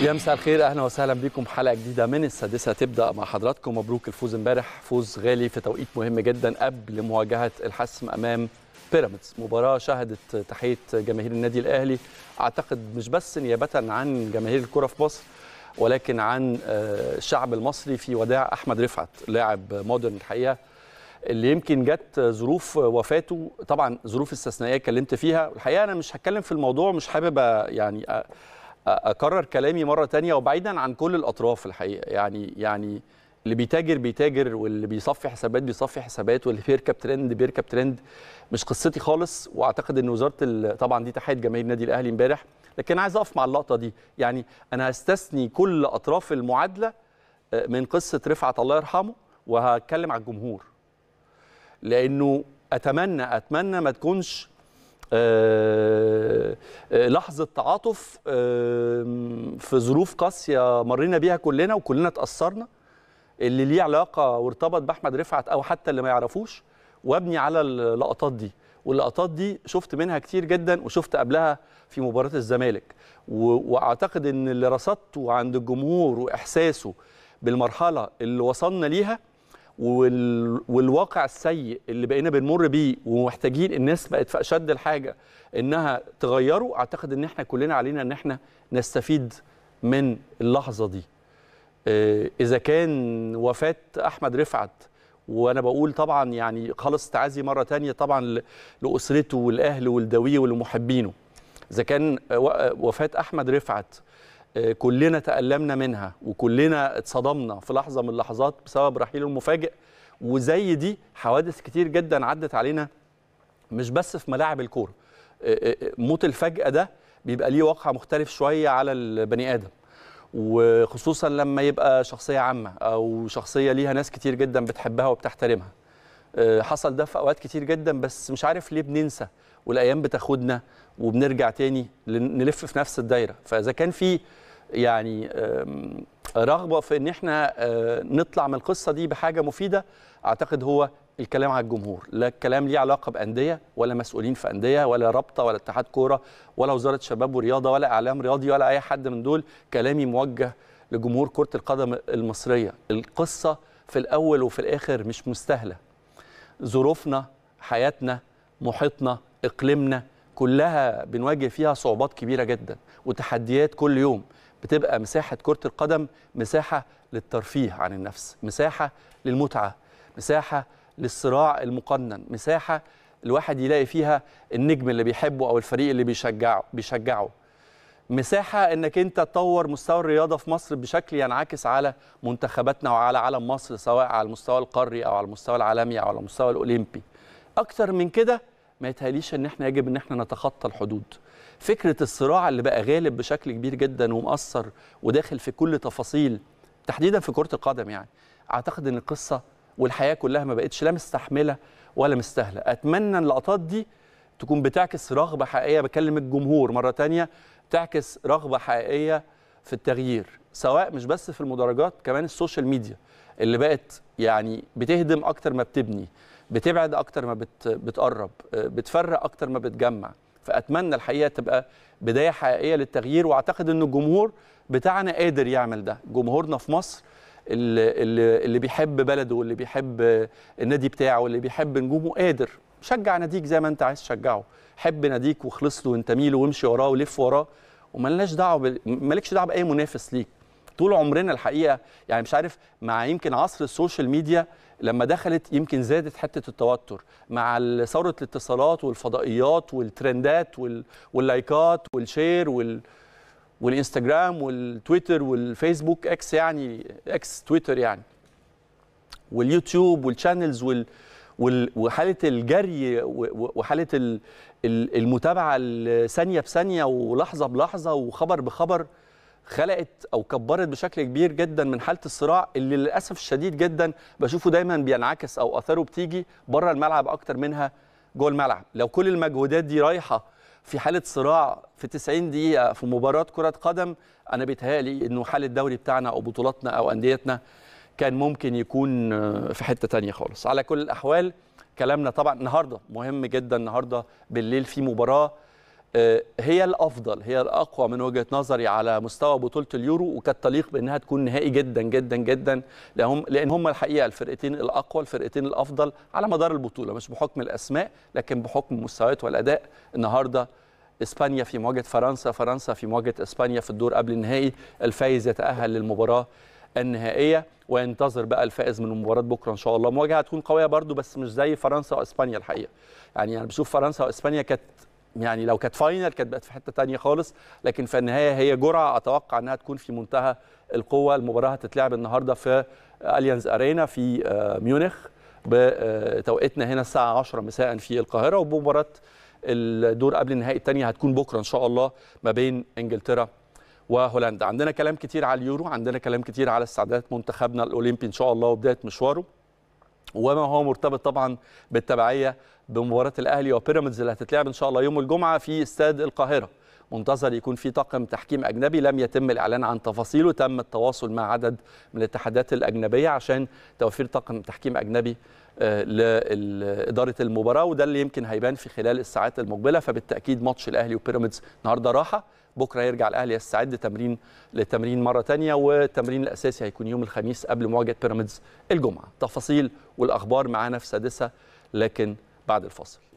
يا مساء الخير اهلا وسهلا بكم حلقه جديده من السادسه تبدا مع حضراتكم مبروك الفوز امبارح فوز غالي في توقيت مهم جدا قبل مواجهه الحسم امام بيراميدز مباراه شهدت تحيه جماهير النادي الاهلي اعتقد مش بس نيابه عن جماهير الكره في مصر ولكن عن آه، الشعب المصري في وداع احمد رفعت لاعب مودرن الحقيقه اللي يمكن جت ظروف وفاته طبعا ظروف استثنائيه اتكلمت فيها الحقيقه انا مش هتكلم في الموضوع مش حابب آه، يعني آه، اكرر كلامي مره تانية وبعيدا عن كل الاطراف الحقيقه يعني يعني اللي بيتاجر بيتاجر واللي بيصفي حسابات بيصفي حسابات واللي بيركب ترند بيركب ترند مش قصتي خالص واعتقد ان وزاره طبعا دي تحيه جماهير النادي الاهلي امبارح لكن عايز اقف مع اللقطه دي يعني انا هستثني كل اطراف المعادله آه، من قصه رفعت الله يرحمه وهتكلم على الجمهور لانه اتمنى اتمنى ما تكونش آه، آه، لحظه تعاطف آه، في ظروف قاسيه مرينا بيها كلنا وكلنا اتاثرنا اللي ليه علاقه وارتبط باحمد رفعت او حتى اللي ما يعرفوش وابني على اللقطات دي واللقطات دي شفت منها كتير جدا وشفت قبلها في مباراه الزمالك واعتقد ان اللي رصدته عند الجمهور واحساسه بالمرحله اللي وصلنا ليها والواقع السيء اللي بقينا بنمر بيه ومحتاجين الناس بقت في اشد الحاجه انها تغيره اعتقد ان احنا كلنا علينا ان احنا نستفيد من اللحظه دي آه، اذا كان وفاه احمد رفعت وانا بقول طبعا يعني خلص تعازي مره تانية طبعا لاسرته والاهل والدويه والمحبينه اذا كان وفاه احمد رفعت كلنا تألمنا منها وكلنا اتصدمنا في لحظة من اللحظات بسبب رحيله المفاجئ وزي دي حوادث كتير جدا عدت علينا مش بس في ملاعب الكورة آه، آه، آه، موت الفجأة ده بيبقى ليه واقع مختلف شوية على البني آدم وخصوصا لما يبقى شخصية عامة أو شخصية ليها ناس كتير جدا بتحبها وبتحترمها حصل ده في أوقات كتير جدا بس مش عارف ليه بننسى والأيام بتاخدنا وبنرجع تاني نلف في نفس الدايرة فإذا كان في يعني رغبه في ان احنا آه، نطلع من القصه دي بحاجه مفيده اعتقد هو الكلام على الجمهور لا الكلام ليه علاقه بانديه ولا مسؤولين في انديه ولا رابطه ولا اتحاد كوره ولا وزاره شباب ورياضه ولا اعلام رياضي ولا اي حد من دول كلامي موجه لجمهور كره القدم المصريه القصه في الاول وفي الاخر مش مستاهله ظروفنا حياتنا محيطنا اقليمنا كلها بنواجه فيها صعوبات كبيره جدا وتحديات كل يوم بتبقى مساحه كره القدم مساحه للترفيه عن النفس مساحه للمتعه مساحه للصراع المقنن مساحه الواحد يلاقي فيها النجم اللي بيحبه او الفريق اللي بيشجعه بيشجعه مساحه انك انت تطور مستوى الرياضه في مصر بشكل ينعكس على منتخباتنا وعلى علم مصر سواء على المستوى القاري او على المستوى العالمي او على المستوى الاولمبي اكتر من كده ما يتهيأليش ان احنا يجب ان احنا نتخطى الحدود فكره الصراع اللي بقى غالب بشكل كبير جدا ومؤثر وداخل في كل تفاصيل تحديدا في كره القدم يعني اعتقد ان القصه والحياه كلها ما بقتش لا مستحمله ولا مستاهله اتمنى اللقطات دي تكون بتعكس رغبه حقيقيه بكلم الجمهور مره تانية تعكس رغبه حقيقيه في التغيير سواء مش بس في المدرجات كمان السوشيال ميديا اللي بقت يعني بتهدم اكتر ما بتبني بتبعد اكتر ما بتقرب آه، بتفرق اكتر ما بتجمع فاتمنى الحقيقه تبقى بدايه حقيقيه للتغيير واعتقد ان الجمهور بتاعنا قادر يعمل ده جمهورنا في مصر اللي, اللي بيحب بلده واللي بيحب النادي بتاعه واللي بيحب نجومه قادر شجع ناديك زي ما انت عايز تشجعه حب ناديك وخلص له وانتمي له وامشي وراه ولف وراه وملناش دعوه مالكش دعوه باي منافس ليك طول عمرنا الحقيقه يعني مش عارف مع يمكن عصر السوشيال ميديا لما دخلت يمكن زادت حته التوتر مع ثوره الاتصالات والفضائيات والترندات واللايكات والشير وال والانستجرام والتويتر والفيسبوك اكس يعني اكس تويتر يعني واليوتيوب والشانلز وال وحاله الجري وحاله المتابعه الثانيه بثانيه ولحظه بلحظه وخبر بخبر خلقت او كبرت بشكل كبير جدا من حاله الصراع اللي للاسف الشديد جدا بشوفه دايما بينعكس او اثاره بتيجي بره الملعب اكتر منها جوه الملعب لو كل المجهودات دي رايحه في حاله صراع في 90 دقيقه في مباراه كره قدم انا بيتهيألي انه حال الدوري بتاعنا او بطولاتنا او انديتنا كان ممكن يكون في حته تانية خالص على كل الاحوال كلامنا طبعا النهارده مهم جدا النهارده بالليل في مباراه آه، هي الافضل هي الاقوى من وجهه نظري على مستوى بطوله اليورو وكانت تليق بانها تكون نهائي جدا جدا جدا لهم لان هم الحقيقه الفرقتين الاقوى الفرقتين الافضل على مدار البطوله مش بحكم الاسماء لكن بحكم المستويات والاداء النهارده اسبانيا في مواجهه فرنسا فرنسا في مواجهه اسبانيا في الدور قبل النهائي الفايز يتاهل للمباراه النهائيه وينتظر بقى الفائز من مباراه بكره ان شاء الله مواجهه هتكون قويه برده بس مش زي فرنسا واسبانيا الحقيقه يعني انا يعني بشوف فرنسا واسبانيا كانت يعني لو كانت فاينل كانت بقت في حته ثانيه خالص لكن في النهايه هي جرعه اتوقع انها تكون في منتهى القوه المباراه هتتلعب النهارده في اليانز ارينا في آه، ميونخ بتوقيتنا هنا الساعه 10 مساء في القاهره وبمباراه الدور قبل النهائي الثانيه هتكون بكره ان شاء الله ما بين انجلترا وهولندا عندنا كلام كتير على اليورو عندنا كلام كتير على استعدادات منتخبنا الاولمبي ان شاء الله وبدايه مشواره وما هو مرتبط طبعا بالتبعيه بمباراه الاهلي وبيراميدز اللي هتتلعب ان شاء الله يوم الجمعه في استاد القاهره منتظر يكون في طاقم تحكيم اجنبي لم يتم الاعلان عن تفاصيله تم التواصل مع عدد من الاتحادات الاجنبيه عشان توفير طاقم تحكيم اجنبي آه، لاداره المباراه وده اللي يمكن هيبان في خلال الساعات المقبله فبالتاكيد ماتش الاهلي وبيراميدز النهارده راحه بكره يرجع الاهلي يستعد تمرين للتمرين مره تانية والتمرين الاساسي هيكون يوم الخميس قبل مواجهه بيراميدز الجمعه تفاصيل والاخبار معانا في سادسه لكن بعد الفاصل